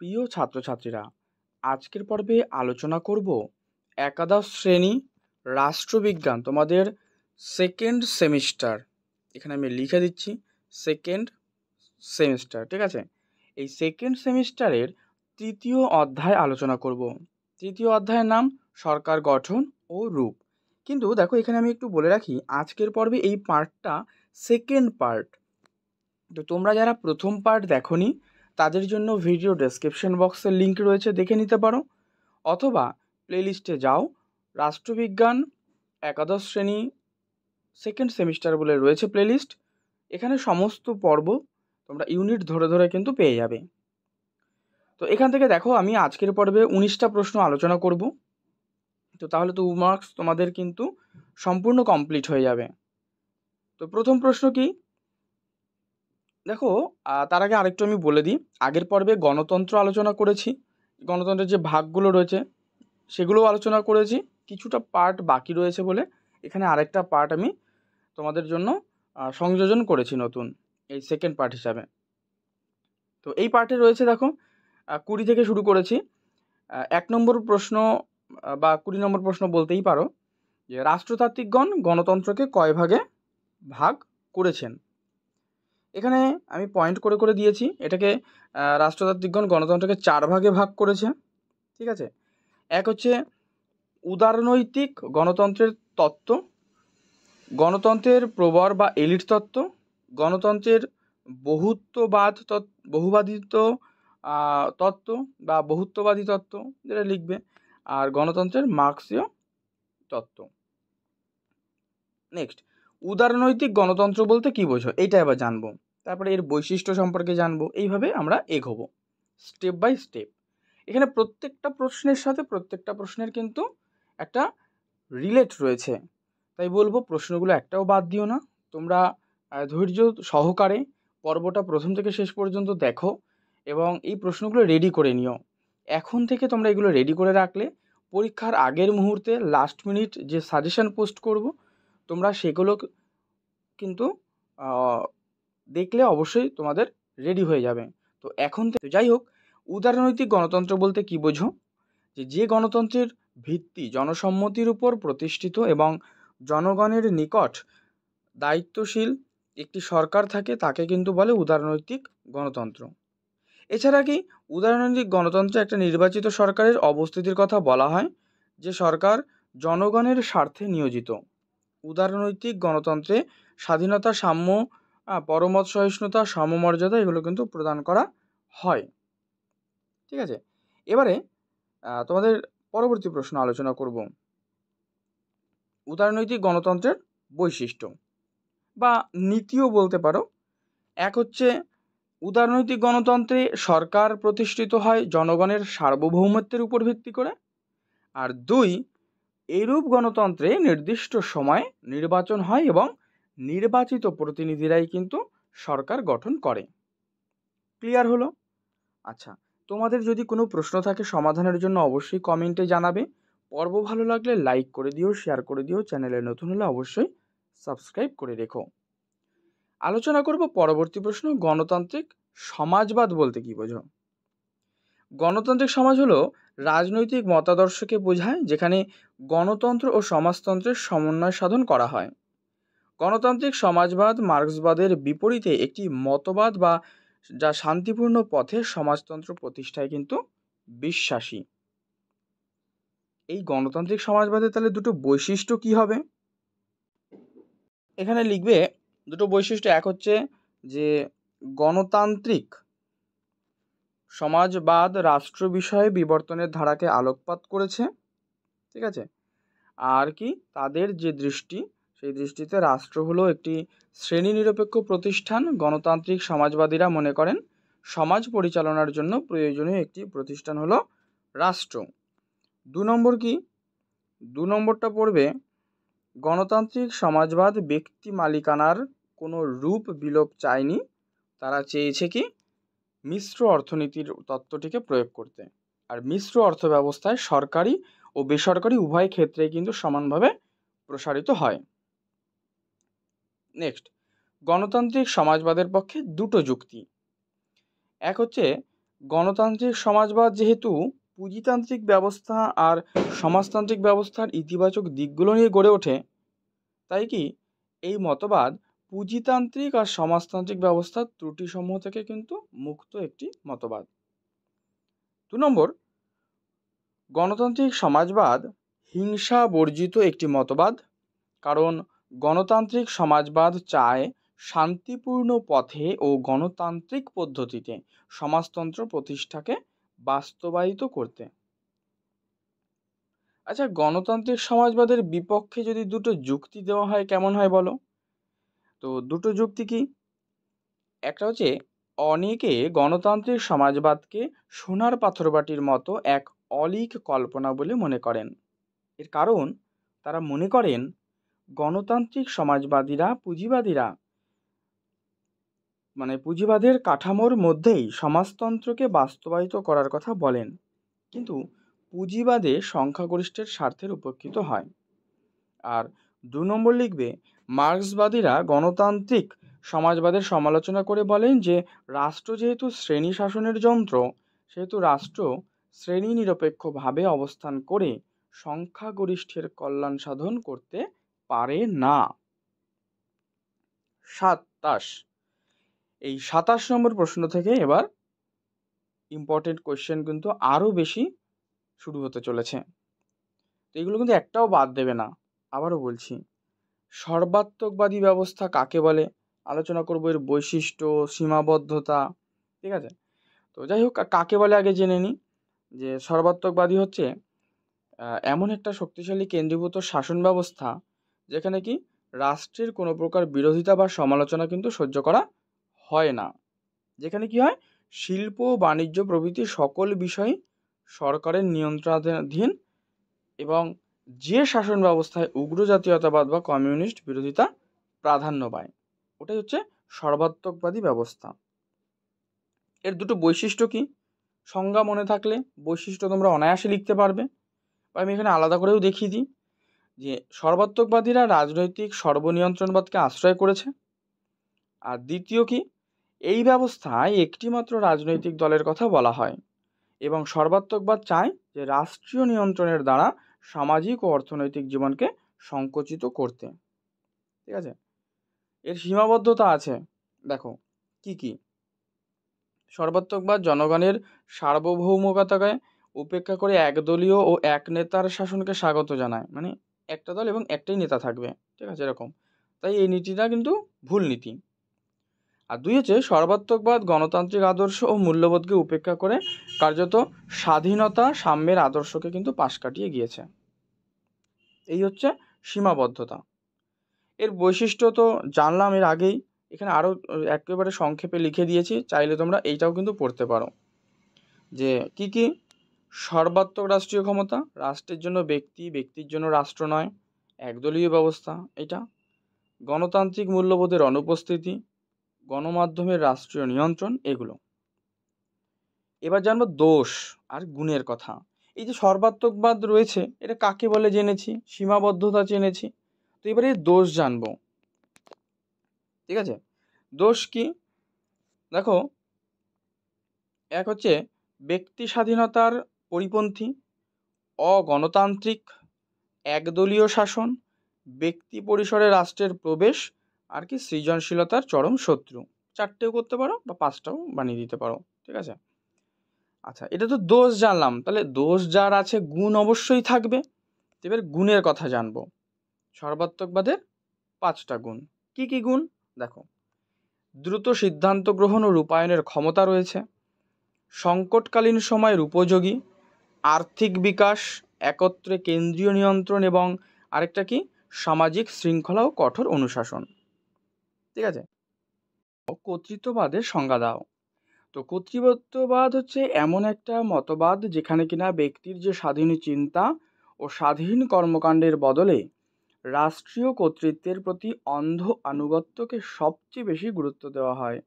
প্রিয় ছাত্রছাত্রীরা আজকের পর্বে আলোচনা করব একাদশ শ্রেণী রাষ্ট্রবিজ্ঞান তোমাদের সেকেন্ড সেমিস্টার এখানে আমি লিখে দিচ্ছি সেকেন্ড সেমিস্টার ঠিক আছে এই সেকেন্ড সেমিস্টারের তৃতীয় অধ্যায় আলোচনা করব তৃতীয় অধ্যায়ের নাম সরকার গঠন ও রূপ কিন্তু দেখো এখানে আমি একটু বলে রাখি আজকের পর্বে এই পার্টটা সেকেন্ড পার্ট তো তোমরা যারা প্রথম পার্ট দেখো তাদের জন্য ভিডিও ডেসক্রিপশন বক্সের লিঙ্ক রয়েছে দেখে নিতে পারো অথবা প্লেলিস্টে যাও রাষ্ট্রবিজ্ঞান একাদশ শ্রেণী সেকেন্ড সেমিস্টার বলে রয়েছে প্লেলিস্ট এখানে সমস্ত পর্ব তোমরা ইউনিট ধরে ধরে কিন্তু পেয়ে যাবে তো এখান থেকে দেখো আমি আজকের পর্বে উনিশটা প্রশ্ন আলোচনা করব তো তাহলে তো মার্কস তোমাদের কিন্তু সম্পূর্ণ কমপ্লিট হয়ে যাবে তো প্রথম প্রশ্ন কি দেখো তার আগে আরেকটু আমি বলে দিই আগের পর্বে গণতন্ত্র আলোচনা করেছি গণতন্ত্রের যে ভাগগুলো রয়েছে সেগুলোও আলোচনা করেছি কিছুটা পার্ট বাকি রয়েছে বলে এখানে আরেকটা পার্ট আমি তোমাদের জন্য সংযোজন করেছি নতুন এই সেকেন্ড পার্ট হিসাবে তো এই পার্টে রয়েছে দেখো কুড়ি থেকে শুরু করেছি এক নম্বর প্রশ্ন বা কুড়ি নম্বর প্রশ্ন বলতেই পারো যে রাষ্ট্রতাত্ত্বিকগণ গণতন্ত্রকে কয় ভাগে ভাগ করেছেন এখানে আমি পয়েন্ট করে করে দিয়েছি এটাকে রাষ্ট্রতাত্ত্বিকগণ গণতন্ত্রকে চার ভাগে ভাগ করেছে ঠিক আছে এক হচ্ছে উদারনৈতিক গণতন্ত্রের তত্ত্ব গণতন্ত্রের প্রবর বা এলিট তত্ত্ব গণতন্ত্রের বহুত্ববাদ বহুবাদিত তত্ত্ব বা বহুত্ববাদী তত্ত্ব যেটা লিখবে আর গণতন্ত্রের মার্ক্সীয় তত্ত্ব নেক্সট উদারনৈতিক গণতন্ত্র বলতে কী বোঝো এটা এবার জানবো তারপরে এর বৈশিষ্ট্য সম্পর্কে জানবো এইভাবে আমরা এগোবো স্টেপ বাই স্টেপ এখানে প্রত্যেকটা প্রশ্নের সাথে প্রত্যেকটা প্রশ্নের কিন্তু একটা রিলেট রয়েছে তাই বলবো প্রশ্নগুলো একটাও বাদ দিও না তোমরা ধৈর্য সহকারে পর্বটা প্রথম থেকে শেষ পর্যন্ত দেখো এবং এই প্রশ্নগুলো রেডি করে নিও এখন থেকে তোমরা এগুলো রেডি করে রাখলে পরীক্ষার আগের মুহূর্তে লাস্ট মিনিট যে সাজেশান পোস্ট করব তোমরা সেগুলো কিন্তু দেখলে অবশ্যই তোমাদের রেডি হয়ে যাবে তো এখন থেকে যাই হোক উদারনৈতিক গণতন্ত্র বলতে কি বোঝো যে যে গণতন্ত্রের ভিত্তি জনসম্মতির উপর প্রতিষ্ঠিত এবং জনগণের নিকট দায়িত্বশীল একটি সরকার থাকে তাকে কিন্তু বলে উদারনৈতিক গণতন্ত্র এছাড়া কি উদারনৈতিক গণতন্ত্রে একটা নির্বাচিত সরকারের অবস্থিতির কথা বলা হয় যে সরকার জনগণের স্বার্থে নিয়োজিত উদারনৈতিক গণতন্ত্রে স্বাধীনতা সাম্য পরমত সহিষ্ণুতা সমমর্যাদা এগুলো কিন্তু প্রদান করা হয় ঠিক আছে এবারে তোমাদের পরবর্তী প্রশ্ন আলোচনা করব উদারনৈতিক গণতন্ত্রের বৈশিষ্ট্য বা নীতিও বলতে পারো এক হচ্ছে উদারনৈতিক গণতন্ত্রে সরকার প্রতিষ্ঠিত হয় জনগণের সার্বভৌমত্বের উপর ভিত্তি করে আর দুই এইরূপ গণতন্ত্রে নির্দিষ্ট সময়ে নির্বাচন হয় এবং নির্বাচিত প্রতিনিধিরাই কিন্তু সরকার গঠন করে ক্লিয়ার হলো আচ্ছা তোমাদের যদি কোনো প্রশ্ন থাকে সমাধানের জন্য অবশ্যই কমেন্টে জানাবে পর্ব ভালো লাগলে লাইক করে দিও শেয়ার করে দিও চ্যানেলে নতুন হলে অবশ্যই সাবস্ক্রাইব করে রেখো আলোচনা করব পরবর্তী প্রশ্ন গণতান্ত্রিক সমাজবাদ বলতে কি বোঝো গণতান্ত্রিক সমাজ হলো রাজনৈতিক মতাদর্শকে বোঝায় যেখানে গণতন্ত্র ও সমাজতন্ত্রের সমন্বয় সাধন করা হয় গণতান্ত্রিক সমাজবাদ মার্ক্সবাদের বিপরীতে একটি মতবাদ বা যা শান্তিপূর্ণ পথে সমাজতন্ত্র প্রতিষ্ঠায় কিন্তু বিশ্বাসী এই গণতান্ত্রিক সমাজবাদে তাহলে দুটো বৈশিষ্ট্য কি হবে এখানে লিখবে দুটো বৈশিষ্ট্য এক হচ্ছে যে গণতান্ত্রিক সমাজবাদ রাষ্ট্র বিষয়ে বিবর্তনের ধারাকে আলোকপাত করেছে ঠিক আছে আর কি তাদের যে দৃষ্টি সেই দৃষ্টিতে রাষ্ট্র হলো একটি শ্রেণী নিরপেক্ষ প্রতিষ্ঠান গণতান্ত্রিক সমাজবাদীরা মনে করেন সমাজ পরিচালনার জন্য প্রয়োজনীয় একটি প্রতিষ্ঠান হলো রাষ্ট্র দু নম্বর কি দু নম্বরটা পড়বে গণতান্ত্রিক সমাজবাদ ব্যক্তি মালিকানার কোনো রূপ বিলোপ চায়নি তারা চেয়েছে কি মিশ্র অর্থনীতির তত্ত্বটিকে প্রয়োগ করতে আর মিশ্র অর্থ ব্যবস্থায় সরকারি ও বেসরকারি উভয় ক্ষেত্রেই কিন্তু সমানভাবে প্রসারিত হয় নেক্সট গণতান্ত্রিক সমাজবাদের পক্ষে দুটো যুক্তি এক হচ্ছে গণতান্ত্রিক সমাজবাদ যেহেতু পুঁজিতান্ত্রিক ব্যবস্থা আর সমাজতান্ত্রিক ব্যবস্থার ইতিবাচক দিকগুলো নিয়ে গড়ে ওঠে তাই কি এই মতবাদ পুঁজিতান্ত্রিক আর সমাজতান্ত্রিক ব্যবস্থার ত্রুটিসমূহ থেকে কিন্তু মুক্ত একটি মতবাদ দু নম্বর গণতান্ত্রিক সমাজবাদ হিংসা বর্জিত একটি মতবাদ কারণ গণতান্ত্রিক সমাজবাদ চায় শান্তিপূর্ণ পথে ও গণতান্ত্রিক পদ্ধতিতে সমাজতন্ত্র প্রতিষ্ঠাকে বাস্তবায়িত করতে আচ্ছা গণতান্ত্রিক সমাজবাদের বিপক্ষে যদি দুটো যুক্তি দেওয়া হয় কেমন হয় বলো তো দুটো যুক্তি কি একটা হচ্ছে অনেকে গণতান্ত্রিক সমাজবাদকে সোনার পাথরবাটির মতো এক অলিক কল্পনা বলে মনে করেন এর কারণ তারা মনে করেন গণতান্ত্রিক সমাজবাদীরা পুঁজিবাদীরা মানে পুঁজিবাদের কাঠামোর মধ্যেই সমাজতন্ত্রকে বাস্তবায়িত করার কথা বলেন কিন্তু পুঁজিবাদে সংখ্যাগরিষ্ঠের স্বার্থের উপকৃত হয় আর দু নম্বর লিখবে মার্ক্সবাদীরা গণতান্ত্রিক সমাজবাদের সমালোচনা করে বলেন যে রাষ্ট্র যেহেতু শ্রেণী শাসনের যন্ত্র সেহেতু রাষ্ট্র শ্রেণী নিরপেক্ষভাবে অবস্থান করে সংখ্যাগরিষ্ঠের কল্যাণ সাধন করতে পারে না সাতাশ এই সাতাশ নম্বর প্রশ্ন থেকে এবার ইম্পর্টেন্ট কোয়েশ্চেন কিন্তু আরও বেশি শুরু হতে চলেছে তো এগুলো কিন্তু একটাও বাদ দেবে না আবারও বলছি সর্বাত্মকবাদী ব্যবস্থা কাকে বলে আলোচনা করব এর বৈশিষ্ট্য সীমাবদ্ধতা ঠিক আছে তো যাই হোক কাকে বলে আগে জেনে নিই যে সর্বাত্মকবাদী হচ্ছে এমন একটা শক্তিশালী কেন্দ্রীভূত শাসন ব্যবস্থা যেখানে কি রাষ্ট্রের কোনো প্রকার বিরোধিতা বা সমালোচনা কিন্তু সহ্য করা হয় না যেখানে কি হয় শিল্প বাণিজ্য প্রভৃতি সকল বিষয় সরকারের নিয়ন্ত্রণাধীন এবং যে শাসন ব্যবস্থায় উগ্র জাতীয়তাবাদ বা কমিউনিস্ট বিরোধিতা প্রাধান্য পায় ওটাই হচ্ছে সর্বাত্মকবাদী ব্যবস্থা এর দুটো বৈশিষ্ট্য কি সংজ্ঞা মনে থাকলে বৈশিষ্ট্য তোমরা অনায়াসে লিখতে পারবে বা আমি এখানে আলাদা করেও দেখিয়ে দিই যে সর্বাত্মকবাদীরা রাজনৈতিক সর্বনিয়ন্ত্রণবাদকে আশ্রয় করেছে আর দ্বিতীয় কি এই ব্যবস্থায় একটিমাত্র রাজনৈতিক দলের কথা বলা হয় এবং সর্বাত্মকবাদ চায় যে রাষ্ট্রীয় নিয়ন্ত্রণের দ্বারা সামাজিক ও অর্থনৈতিক জীবনকে সংকুচিত করতে ঠিক আছে এর সীমাবদ্ধতা আছে দেখো কি কি বা জনগণের সার্বভৌমতাকে উপেক্ষা করে একদলীয় ও এক নেতার শাসনকে স্বাগত জানায় মানে একটা দল এবং একটাই নেতা থাকবে ঠিক আছে এরকম তাই এই নীতিটা কিন্তু ভুল নীতি আর দুই হচ্ছে সর্বাত্মকবাদ গণতান্ত্রিক আদর্শ ও মূল্যবোধকে উপেক্ষা করে কার্যত স্বাধীনতা সাম্যের আদর্শকে কিন্তু পাশ কাটিয়ে গিয়েছে এই হচ্ছে সীমাবদ্ধতা এর বৈশিষ্ট্য তো জানলাম এর আগেই এখানে আরও একেবারে সংক্ষেপে লিখে দিয়েছি চাইলে তোমরা এইটাও কিন্তু পড়তে পারো যে কি কি সর্বাত্মক রাষ্ট্রীয় ক্ষমতা রাষ্ট্রের জন্য ব্যক্তি ব্যক্তির জন্য রাষ্ট্র নয় একদলীয় ব্যবস্থা এটা গণতান্ত্রিক মূল্যবোধের অনুপস্থিতি গণমাধ্যমের রাষ্ট্রীয় নিয়ন্ত্রণ এগুলো এবার জানবো দোষ আর গুণের কথা এই যে সর্বাত্মকবাদ রয়েছে এটা কাকে বলে জেনেছি সীমাবদ্ধতা জেনেছি তো এবার এই দোষ জানবো ঠিক আছে দোষ কি দেখো এক হচ্ছে ব্যক্তি স্বাধীনতার পরিপন্থী অগণতান্ত্রিক একদলীয় শাসন ব্যক্তি পরিসরে রাষ্ট্রের প্রবেশ আর কি সৃজনশীলতার চরম শত্রু চারটেও করতে পারো বা পাঁচটাও বানিয়ে দিতে পারো ঠিক আছে আচ্ছা এটা তো দোষ জানলাম তাহলে দোষ যার আছে গুণ অবশ্যই থাকবে এবার গুণের কথা জানবো সর্বাত্মকবাদের পাঁচটা গুণ কি কি গুণ দেখো দ্রুত সিদ্ধান্ত গ্রহণ ও রূপায়ণের ক্ষমতা রয়েছে সংকটকালীন সময়ের উপযোগী আর্থিক বিকাশ একত্রে কেন্দ্রীয় নিয়ন্ত্রণ এবং আরেকটা কি সামাজিক শৃঙ্খলা ও কঠোর অনুশাসন ঠিক আছে কর্তৃত্ববাদের সংজ্ঞা দাও তো কর্তৃত্ববাদ হচ্ছে এমন একটা মতবাদ যেখানে কিনা ব্যক্তির যে স্বাধীন চিন্তা ও স্বাধীন কর্মকাণ্ডের বদলে রাষ্ট্রীয় কর্তৃত্বের প্রতি অন্ধ আনুগত্যকে সবচেয়ে বেশি গুরুত্ব দেওয়া হয়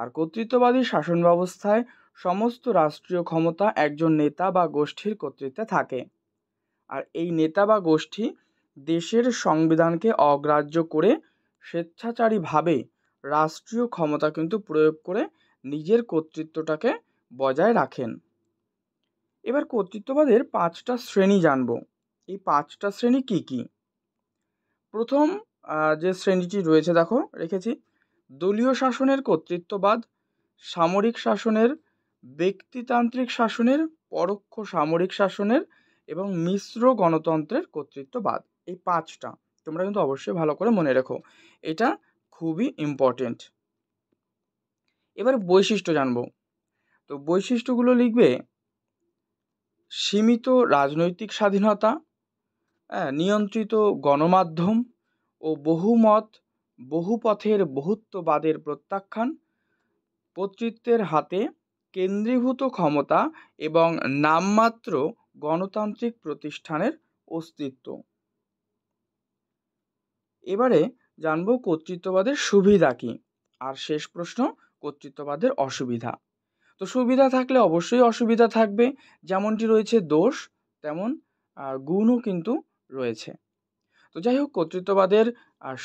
আর কর্তৃত্ববাদী শাসন ব্যবস্থায় সমস্ত রাষ্ট্রীয় ক্ষমতা একজন নেতা বা গোষ্ঠীর কর্তৃত্বে থাকে আর এই নেতা বা গোষ্ঠী দেশের সংবিধানকে অগ্রাহ্য করে স্বেচ্ছাচারীভাবে রাষ্ট্রীয় ক্ষমতা কিন্তু প্রয়োগ করে নিজের কর্তৃত্বটাকে বজায় রাখেন এবার কর্তৃত্ববাদের পাঁচটা শ্রেণী জানব এই পাঁচটা শ্রেণী কি কি প্রথম যে শ্রেণীটি রয়েছে দেখো রেখেছি দলীয় শাসনের কর্তৃত্ববাদ সামরিক শাসনের ব্যক্তিতান্ত্রিক শাসনের পরোক্ষ সামরিক শাসনের এবং মিশ্র গণতন্ত্রের কর্তৃত্ববাদ এই পাঁচটা তোমরা কিন্তু অবশ্যই ভালো করে মনে রেখো এটা খুবই ইম্পর্টেন্ট এবার বৈশিষ্ট্য জানবো তো বৈশিষ্ট্যগুলো লিখবে সীমিত রাজনৈতিক স্বাধীনতা হ্যাঁ, নিয়ন্ত্রিত গণমাধ্যম ও বহুমত বহুপথের বহুত্ববাদের প্রত্যাখ্যান কর্তৃত্বের হাতে কেন্দ্রীভূত ক্ষমতা এবং নামমাত্র গণতান্ত্রিক প্রতিষ্ঠানের অস্তিত্ব এবারে জানব কর্তৃত্ববাদের সুবিধা কী আর শেষ প্রশ্ন কর্তৃত্ববাদের অসুবিধা তো সুবিধা থাকলে অবশ্যই অসুবিধা থাকবে যেমনটি রয়েছে দোষ তেমন গুণও কিন্তু রয়েছে তো যাই হোক কর্তৃত্ববাদের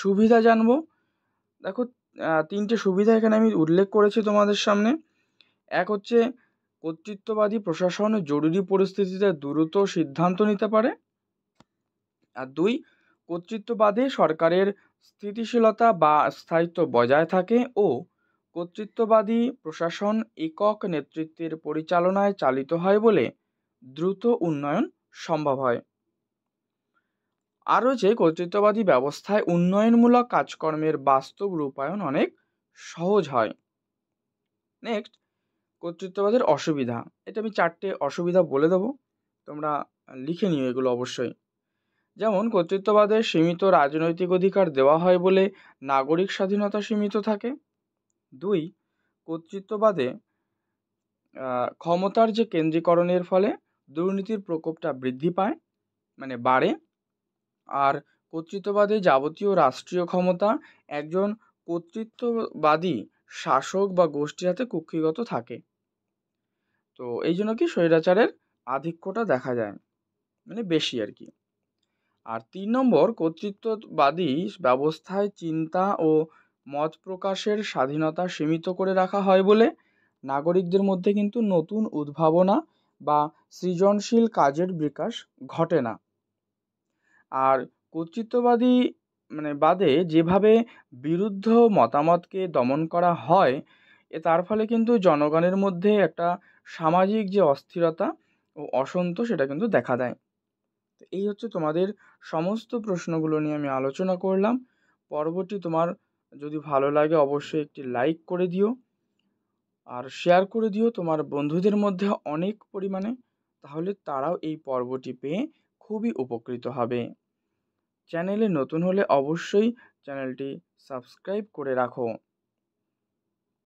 সুবিধা জানবো দেখো তিনটে সুবিধা এখানে আমি উল্লেখ করেছি তোমাদের সামনে এক হচ্ছে কর্তৃত্ববাদী প্রশাসন জরুরি পরিস্থিতিতে দ্রুত সিদ্ধান্ত নিতে পারে আর দুই কর্তৃত্ববাদে সরকারের স্থিতিশীলতা বা স্থায়িত্ব বজায় থাকে ও কর্তৃত্ববাদী প্রশাসন একক নেতৃত্বের পরিচালনায় চালিত হয় বলে দ্রুত উন্নয়ন সম্ভব হয় আরও যে কর্তৃত্ববাদী ব্যবস্থায় উন্নয়নমূলক কাজকর্মের বাস্তব রূপায়ণ অনেক সহজ হয় নেক্সট কর্তৃত্ববাদের অসুবিধা এটা আমি চারটে অসুবিধা বলে দেবো তোমরা লিখে নিও এগুলো অবশ্যই যেমন কর্তৃত্ববাদের সীমিত রাজনৈতিক অধিকার দেওয়া হয় বলে নাগরিক স্বাধীনতা সীমিত থাকে দুই কর্তৃত্ববাদে ক্ষমতার যে কেন্দ্রীকরণের ফলে দুর্নীতির প্রকোপটা বৃদ্ধি পায় মানে বাড়ে আর কর্তৃত্ববাদে যাবতীয় রাষ্ট্রীয় ক্ষমতা একজন কর্তৃত্ববাদী শাসক বা গোষ্ঠীর হাতে কুক্ষিগত থাকে তো এই জন্য কি স্বৈরাচারের আধিক্যটা দেখা যায় মানে বেশি আর কি আর তিন নম্বর কর্তৃত্ববাদী ব্যবস্থায় চিন্তা ও মত প্রকাশের স্বাধীনতা সীমিত করে রাখা হয় বলে নাগরিকদের মধ্যে কিন্তু নতুন উদ্ভাবনা বা সৃজনশীল কাজের বিকাশ ঘটে না আর কর্তৃত্ববাদী মানে বাদে যেভাবে বিরুদ্ধ মতামতকে দমন করা হয় এ তার ফলে কিন্তু জনগণের মধ্যে একটা সামাজিক যে অস্থিরতা ও অসন্তোষ সেটা কিন্তু দেখা দেয় এই হচ্ছে তোমাদের সমস্ত প্রশ্নগুলো নিয়ে আমি আলোচনা করলাম পরবর্তী তোমার যদি ভালো লাগে অবশ্যই একটি লাইক করে দিও আর শেয়ার করে দিও তোমার বন্ধুদের মধ্যে অনেক পরিমাণে তাহলে তারাও এই পর্বটি পেয়ে খুবই উপকৃত হবে চ্যানেলে নতুন হলে অবশ্যই চ্যানেলটি সাবস্ক্রাইব করে রাখো